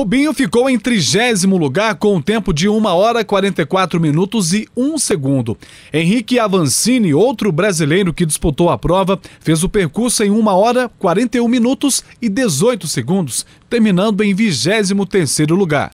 Rubinho ficou em trigésimo lugar com um tempo de 1 hora 44 minutos e 1 segundo. Henrique Avancini, outro brasileiro que disputou a prova, fez o percurso em 1 hora 41 minutos e 18 segundos, terminando em 23º lugar.